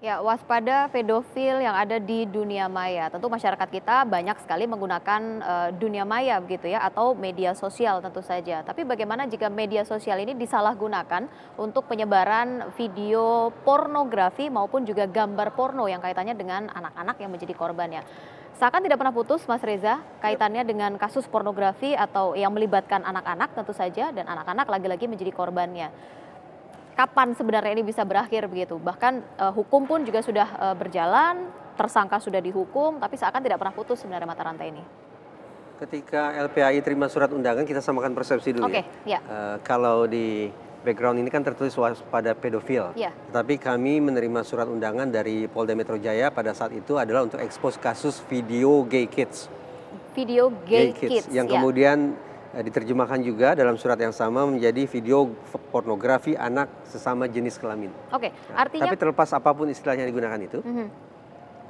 Ya, waspada pedofil yang ada di dunia maya. Tentu masyarakat kita banyak sekali menggunakan uh, dunia maya begitu ya atau media sosial tentu saja. Tapi bagaimana jika media sosial ini disalahgunakan untuk penyebaran video pornografi maupun juga gambar porno yang kaitannya dengan anak-anak yang menjadi korbannya? Seakan tidak pernah putus Mas Reza kaitannya dengan kasus pornografi atau yang melibatkan anak-anak tentu saja dan anak-anak lagi-lagi menjadi korbannya kapan sebenarnya ini bisa berakhir begitu. Bahkan uh, hukum pun juga sudah uh, berjalan, tersangka sudah dihukum, tapi seakan tidak pernah putus sebenarnya mata rantai ini. Ketika LPAI terima surat undangan, kita samakan persepsi dulu okay, ya. ya. Uh, kalau di background ini kan tertulis pada pedofil. Ya. Tetapi kami menerima surat undangan dari Polda Metro Jaya pada saat itu adalah untuk ekspos kasus video gay kids. Video gay, gay kids, kids yang ya. kemudian Eh, diterjemahkan juga dalam surat yang sama menjadi video pornografi anak sesama jenis kelamin. Oke, okay, nah, artinya. tapi terlepas apapun istilahnya yang digunakan itu, mm-hmm.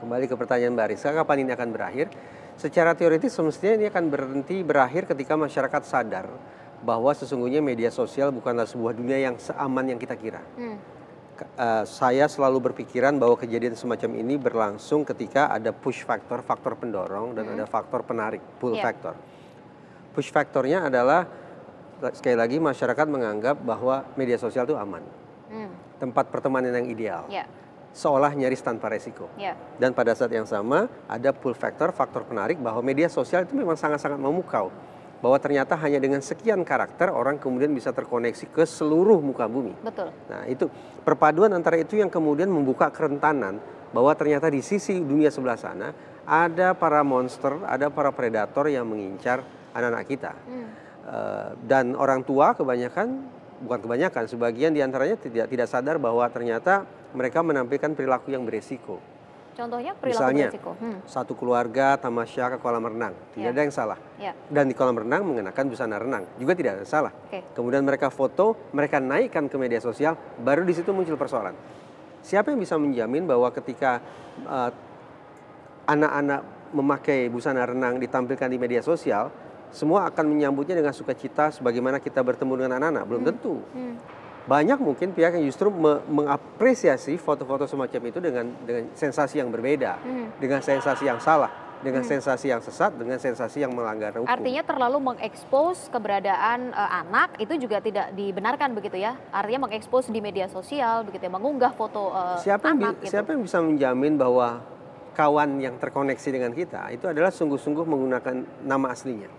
kembali ke pertanyaan Mbak Rizka, kapan ini akan berakhir? Secara teoritis semestinya ini akan berhenti berakhir ketika masyarakat sadar bahwa sesungguhnya media sosial bukanlah sebuah dunia yang seaman yang kita kira. Mm. Uh, saya selalu berpikiran bahwa kejadian semacam ini berlangsung ketika ada push factor, faktor pendorong, dan hmm ada faktor penarik, pull yeah. factor push faktornya adalah sekali lagi masyarakat menganggap bahwa media sosial itu aman. Hmm. Tempat pertemanan yang ideal. Yeah. Seolah nyaris tanpa resiko. Yeah. Dan pada saat yang sama ada pull factor, faktor penarik bahwa media sosial itu memang sangat-sangat memukau. Bahwa ternyata hanya dengan sekian karakter orang kemudian bisa terkoneksi ke seluruh muka bumi. Betul. Nah itu perpaduan antara itu yang kemudian membuka kerentanan bahwa ternyata di sisi dunia sebelah sana ada para monster, ada para predator yang mengincar anak-anak kita. Hmm. Eh, dan orang tua kebanyakan, bukan kebanyakan, sebagian diantaranya tidak tidak sadar bahwa ternyata mereka menampilkan perilaku yang beresiko. Contohnya perilaku Misalnya, beresiko. Hmm. satu keluarga tamasya ke kolam renang, tidak yeah. ada yang salah. Yeah. Dan di kolam renang mengenakan busana renang, juga tidak ada yang salah. Okay. Kemudian mereka foto, mereka naikkan ke media sosial, baru di situ muncul persoalan. Siapa yang bisa menjamin bahwa ketika eh, anak-anak uh, anak -anak memakai busana renang ditampilkan di media sosial, semua akan menyambutnya dengan sukacita sebagaimana kita bertemu dengan anak-anak belum hmm. tentu hmm. banyak mungkin pihak yang justru me mengapresiasi foto-foto semacam itu dengan dengan sensasi yang berbeda hmm. dengan sensasi yang salah dengan hmm. sensasi yang sesat, dengan sensasi yang melanggar hukum. Artinya terlalu mengekspos keberadaan e, anak itu juga tidak dibenarkan begitu ya? Artinya mengekspos di media sosial begitu ya, mengunggah foto e, siapa anak. Yang, gitu. Siapa yang bisa menjamin bahwa kawan yang terkoneksi dengan kita itu adalah sungguh-sungguh menggunakan nama aslinya?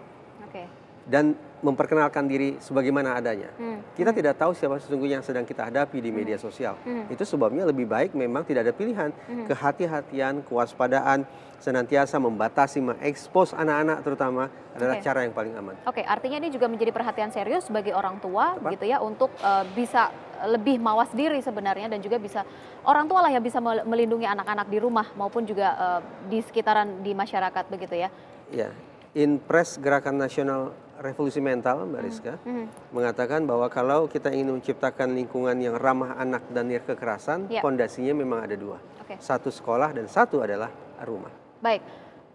dan memperkenalkan diri sebagaimana adanya. Hmm. Kita hmm. tidak tahu siapa sesungguhnya yang sedang kita hadapi di hmm. media sosial. Hmm. Itu sebabnya lebih baik memang tidak ada pilihan. Hmm. Kehati-hatian, kewaspadaan, senantiasa membatasi, mengekspos anak-anak terutama adalah okay. cara yang paling aman. Oke, okay, artinya ini juga menjadi perhatian serius bagi orang tua Tepat. gitu ya untuk uh, bisa lebih mawas diri sebenarnya dan juga bisa orang tua lah yang bisa melindungi anak-anak di rumah maupun juga uh, di sekitaran di masyarakat begitu ya. Ya, Inpres Gerakan Nasional revolusi mental Mbak hmm. Rizka mm-hmm. mengatakan bahwa kalau kita ingin menciptakan lingkungan yang ramah anak dan nir kekerasan, ya. pondasinya fondasinya memang ada dua, okay. satu sekolah dan satu adalah rumah. Baik,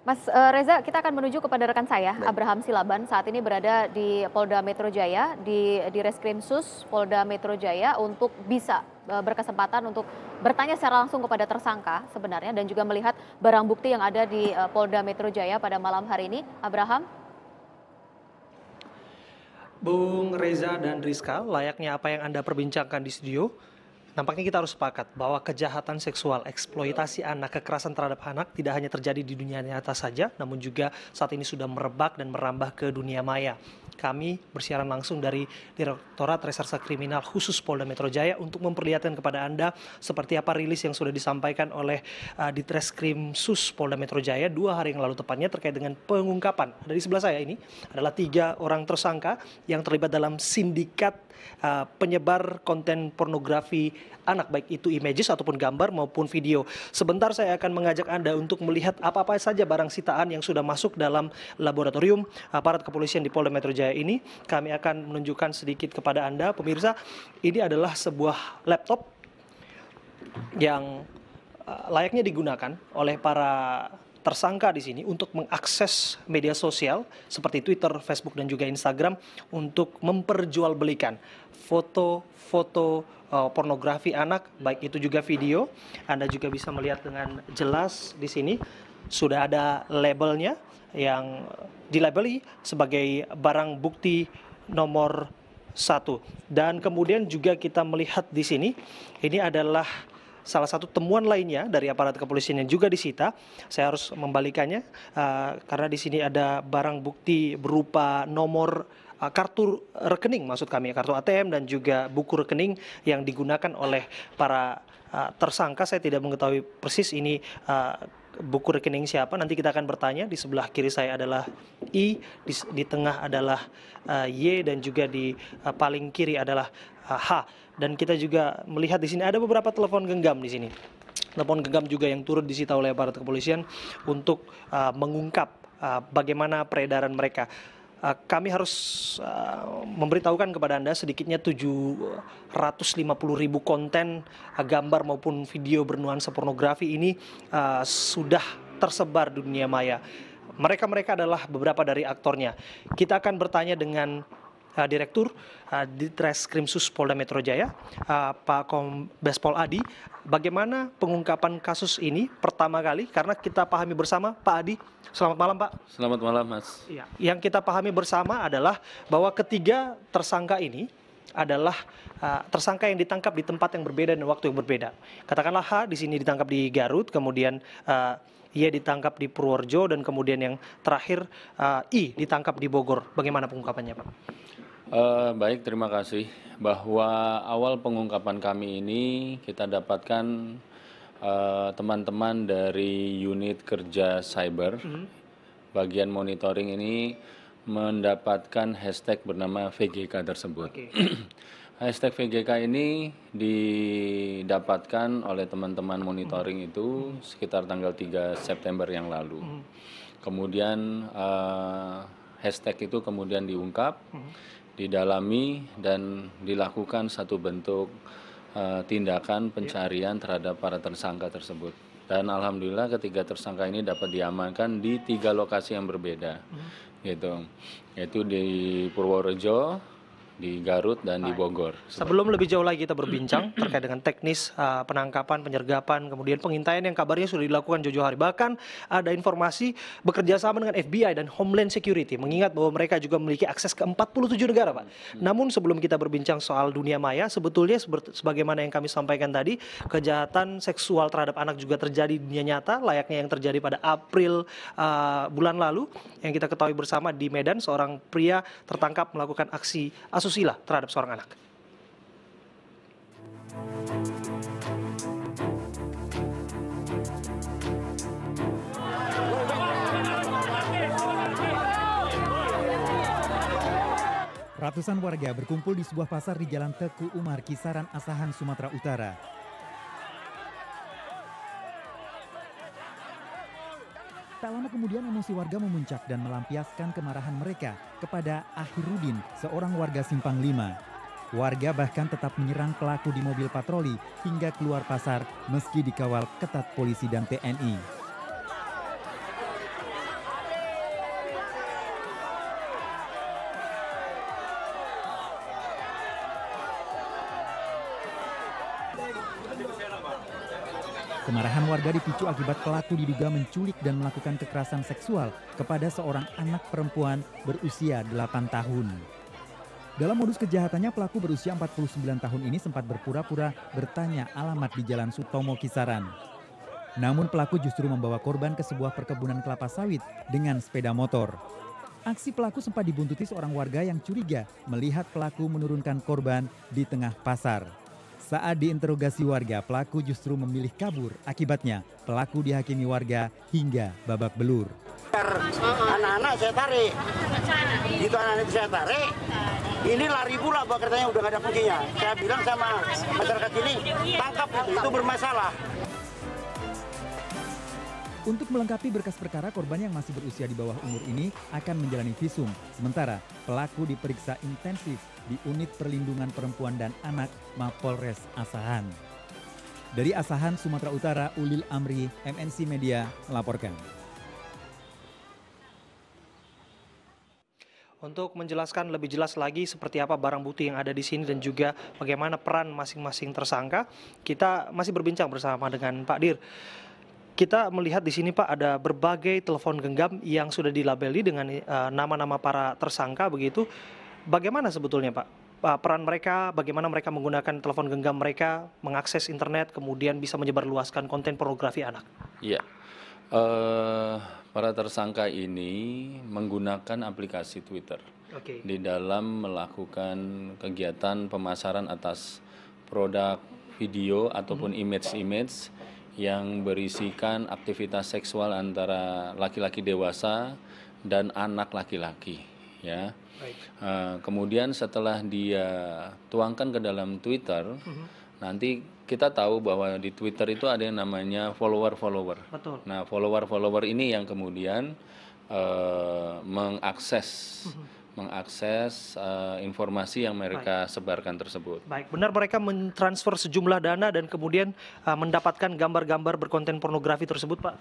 Mas eh, Reza, kita akan menuju kepada rekan saya, Baik. Abraham Silaban. Saat ini berada di Polda Metro Jaya, di, di Reskrim Sus Polda Metro Jaya untuk bisa eh, berkesempatan untuk bertanya secara langsung kepada tersangka sebenarnya dan juga melihat barang bukti yang ada di eh, Polda Metro Jaya pada malam hari ini. Abraham, Bung Reza dan Rizka, layaknya apa yang Anda perbincangkan di studio, nampaknya kita harus sepakat bahwa kejahatan seksual, eksploitasi anak, kekerasan terhadap anak tidak hanya terjadi di dunia nyata saja, namun juga saat ini sudah merebak dan merambah ke dunia maya kami bersiaran langsung dari Direktorat Reserse Kriminal khusus Polda Metro Jaya untuk memperlihatkan kepada Anda seperti apa rilis yang sudah disampaikan oleh uh, eh, Ditreskrim Sus Polda Metro Jaya dua hari yang lalu tepatnya terkait dengan pengungkapan. Dari sebelah saya ini adalah tiga orang tersangka yang terlibat dalam sindikat uh, penyebar konten pornografi anak baik itu images ataupun gambar maupun video. Sebentar saya akan mengajak Anda untuk melihat apa-apa saja barang sitaan yang sudah masuk dalam laboratorium aparat kepolisian di Polda Metro Jaya Jaya ini kami akan menunjukkan sedikit kepada Anda pemirsa ini adalah sebuah laptop yang eh, layaknya digunakan oleh para tersangka di sini untuk mengakses media sosial seperti Twitter, Facebook dan juga Instagram untuk memperjualbelikan foto-foto eh, pornografi anak baik itu juga video. Anda juga bisa melihat dengan jelas di sini sudah ada labelnya yang dilabeli sebagai barang bukti nomor satu. Dan kemudian juga kita melihat di sini, ini adalah salah satu temuan lainnya dari aparat kepolisian yang juga disita. Saya harus membalikannya uh, karena di sini ada barang bukti berupa nomor eh, kartu rekening maksud kami kartu ATM dan juga buku rekening yang digunakan oleh para uh, tersangka. Saya tidak mengetahui persis ini uh, buku rekening siapa nanti kita akan bertanya di sebelah kiri saya adalah I di, di tengah adalah uh, Y dan juga di uh, paling kiri adalah uh, H dan kita juga melihat di sini ada beberapa telepon genggam di sini telepon genggam juga yang turut disita oleh aparat kepolisian untuk uh, mengungkap uh, bagaimana peredaran mereka Eh, kami harus eh, memberitahukan kepada Anda sedikitnya 750 ribu konten eh, gambar maupun video bernuansa pornografi ini sudah tersebar di dunia maya. Mereka-mereka adalah beberapa dari aktornya. Kita akan bertanya dengan Eh, Direktur uh, eh, Ditreskrimsus Polda Metro Jaya, eh, Pak Kombes Pol Adi, bagaimana pengungkapan kasus ini pertama kali karena kita pahami bersama Pak Adi. Selamat malam, Pak. Selamat malam, Mas. Ya, yang kita pahami bersama adalah bahwa ketiga tersangka ini adalah uh, tersangka yang ditangkap di tempat yang berbeda dan waktu yang berbeda. Katakanlah H di sini ditangkap di Garut, kemudian uh, Y ditangkap di Purworejo dan kemudian yang terakhir uh, I ditangkap di Bogor. Bagaimana pengungkapannya, Pak? Uh, baik, terima kasih. Bahwa awal pengungkapan kami ini kita dapatkan eh, teman-teman uh, dari unit kerja cyber. Mm -hmm. Bagian monitoring ini mendapatkan hashtag bernama VGK tersebut. Okay. hashtag VGK ini didapatkan oleh teman-teman monitoring mm -hmm. itu sekitar tanggal 3 September yang lalu. Mm -hmm. Kemudian uh, hashtag itu kemudian diungkap. Mm -hmm didalami dan dilakukan satu bentuk uh, tindakan iya. pencarian terhadap para tersangka tersebut. Dan alhamdulillah ketiga tersangka ini dapat diamankan di tiga lokasi yang berbeda, hmm. gitu, yaitu di Purworejo, di Garut dan di Bogor. Sebelum lebih jauh lagi kita berbincang terkait dengan teknis uh, penangkapan, penyergapan, kemudian pengintaian yang kabarnya sudah dilakukan jauh-jauh hari. Bahkan ada informasi bekerja sama dengan FBI dan Homeland Security mengingat bahwa mereka juga memiliki akses ke 47 negara, Pak. Hmm. Namun sebelum kita berbincang soal dunia maya, sebetulnya sebagaimana yang kami sampaikan tadi, kejahatan seksual terhadap anak juga terjadi di dunia nyata layaknya yang terjadi pada April uh, bulan lalu yang kita ketahui bersama di Medan seorang pria tertangkap melakukan aksi asus asusila terhadap seorang anak. Ratusan warga berkumpul di sebuah pasar di Jalan Teku Umar, Kisaran Asahan, Sumatera Utara. sana kemudian emosi warga memuncak dan melampiaskan kemarahan mereka kepada Ahirudin, seorang warga Simpang Lima. Warga bahkan tetap menyerang pelaku di mobil patroli hingga keluar pasar meski dikawal ketat polisi dan TNI. Kemarahan warga dipicu akibat pelaku diduga menculik dan melakukan kekerasan seksual kepada seorang anak perempuan berusia 8 tahun. Dalam modus kejahatannya, pelaku berusia 49 tahun ini sempat berpura-pura bertanya alamat di Jalan Sutomo Kisaran. Namun pelaku justru membawa korban ke sebuah perkebunan kelapa sawit dengan sepeda motor. Aksi pelaku sempat dibuntuti seorang warga yang curiga melihat pelaku menurunkan korban di tengah pasar. Saat diinterogasi warga, pelaku justru memilih kabur. Akibatnya, pelaku dihakimi warga hingga babak belur. Anak-anak saya tarik. itu anak-anak saya tarik. Ini lari pula bahwa keretanya udah gak ada kuncinya. Saya bilang sama masyarakat ini, tangkap itu bermasalah. Untuk melengkapi berkas perkara, korban yang masih berusia di bawah umur ini akan menjalani visum. Sementara pelaku diperiksa intensif di Unit Perlindungan Perempuan dan Anak Mapolres Asahan. Dari Asahan, Sumatera Utara, Ulil Amri, MNC Media melaporkan. untuk menjelaskan lebih jelas lagi seperti apa barang bukti yang ada di sini dan juga bagaimana peran masing-masing tersangka, kita masih berbincang bersama dengan Pak Dir kita melihat di sini Pak ada berbagai telepon genggam yang sudah dilabeli dengan eh, nama-nama uh, para tersangka begitu. Bagaimana sebetulnya Pak eh, peran mereka? Bagaimana mereka menggunakan telepon genggam mereka mengakses internet kemudian bisa menyebarluaskan konten pornografi anak? Iya. Uh, para tersangka ini menggunakan aplikasi Twitter okay. di dalam melakukan kegiatan pemasaran atas produk video ataupun hmm. image-image -hmm yang berisikan aktivitas seksual antara laki-laki dewasa dan anak laki-laki ya. Uh, kemudian setelah dia tuangkan ke dalam Twitter, uh-huh. nanti kita tahu bahwa di Twitter itu ada yang namanya follower-follower. Nah, follower-follower ini yang kemudian uh, mengakses Uh-huh mengakses uh, informasi yang mereka Baik. sebarkan tersebut. Baik, benar mereka mentransfer sejumlah dana dan kemudian uh, mendapatkan gambar-gambar berkonten pornografi tersebut, Pak?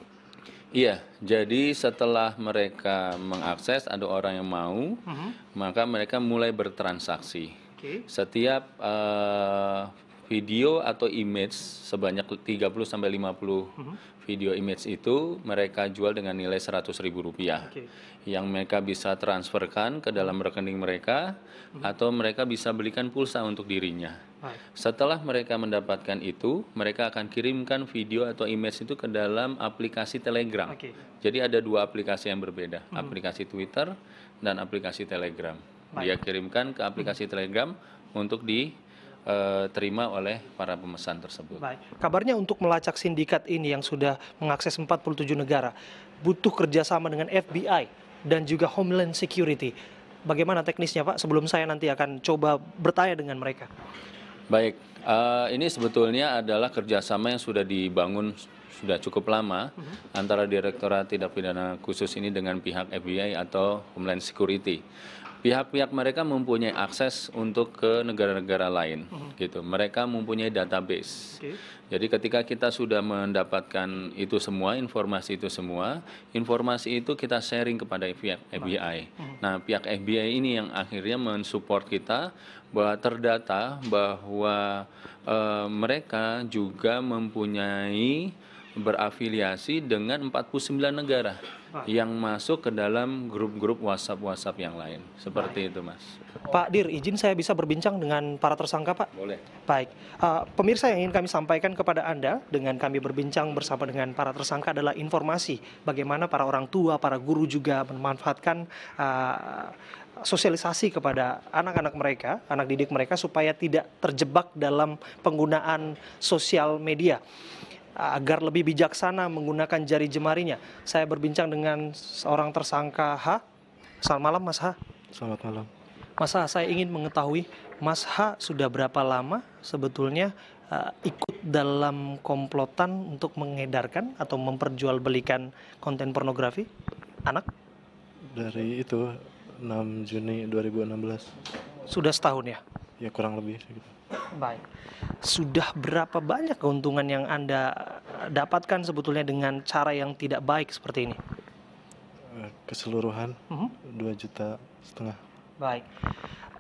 Iya, jadi setelah mereka mengakses ada orang yang mau, uh mhm. -huh. maka mereka mulai bertransaksi. Okay. Setiap uh, video atau image sebanyak 30 sampai 50 mm-hmm. video image itu mereka jual dengan nilai seratus ribu rupiah okay. yang mereka bisa transferkan ke dalam rekening mereka mm-hmm. atau mereka bisa belikan pulsa untuk dirinya. Hai. Setelah mereka mendapatkan itu, mereka akan kirimkan video atau image itu ke dalam aplikasi Telegram. Okay. Jadi ada dua aplikasi yang berbeda, mm-hmm. aplikasi Twitter dan aplikasi Telegram. Dia kirimkan ke aplikasi mm-hmm. Telegram untuk di Eh, terima oleh para pemesan tersebut. Baik. Kabarnya untuk melacak sindikat ini yang sudah mengakses 47 negara butuh kerjasama dengan FBI dan juga Homeland Security. Bagaimana teknisnya Pak? Sebelum saya nanti akan coba bertanya dengan mereka. Baik, uh, ini sebetulnya adalah kerjasama yang sudah dibangun sudah cukup lama mhm. antara Direktorat Tindak Pidana Khusus ini dengan pihak FBI atau Homeland Security pihak-pihak mereka mempunyai akses untuk ke negara-negara lain uh-huh. gitu mereka mempunyai database okay. jadi ketika kita sudah mendapatkan itu semua informasi itu semua informasi itu kita sharing kepada pihak FBI uh-huh. Mhm. nah pihak FBI ini yang akhirnya mensupport kita bahwa terdata bahwa uh, mereka juga mempunyai berafiliasi dengan 49 negara yang masuk ke dalam grup-grup WhatsApp-WhatsApp yang lain. Seperti Baik. itu, Mas. Pak Dir, izin saya bisa berbincang dengan para tersangka, Pak? Boleh. Baik. Uh, pemirsa yang ingin kami sampaikan kepada Anda dengan kami berbincang bersama dengan para tersangka adalah informasi bagaimana para orang tua, para guru juga memanfaatkan uh, sosialisasi kepada anak-anak mereka, anak didik mereka supaya tidak terjebak dalam penggunaan sosial media agar lebih bijaksana menggunakan jari jemarinya. Saya berbincang dengan seorang tersangka H. Selamat malam Mas H. Selamat malam. Mas H, saya ingin mengetahui Mas H sudah berapa lama sebetulnya uh, ikut dalam komplotan untuk mengedarkan atau memperjualbelikan konten pornografi anak? Dari itu 6 Juni 2016. Sudah setahun ya? Ya kurang lebih. Gitu. Baik. Sudah berapa banyak keuntungan yang Anda dapatkan sebetulnya dengan cara yang tidak baik seperti ini? Eh, keseluruhan mhm. dua juta setengah. Baik.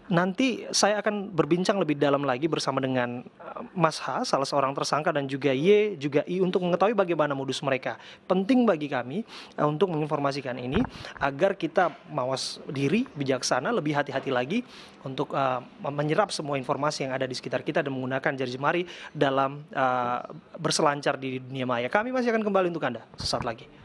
Nanti saya akan berbincang lebih dalam lagi bersama dengan eh, Mas H, salah seorang tersangka dan juga Y, juga I untuk mengetahui bagaimana modus mereka. Penting bagi kami eh, untuk menginformasikan ini agar kita mawas diri, bijaksana, lebih hati-hati lagi untuk uh, menyerap semua informasi yang ada di sekitar kita dan menggunakan jari jemari dalam uh, berselancar di dunia maya. Kami masih akan kembali untuk Anda sesaat lagi.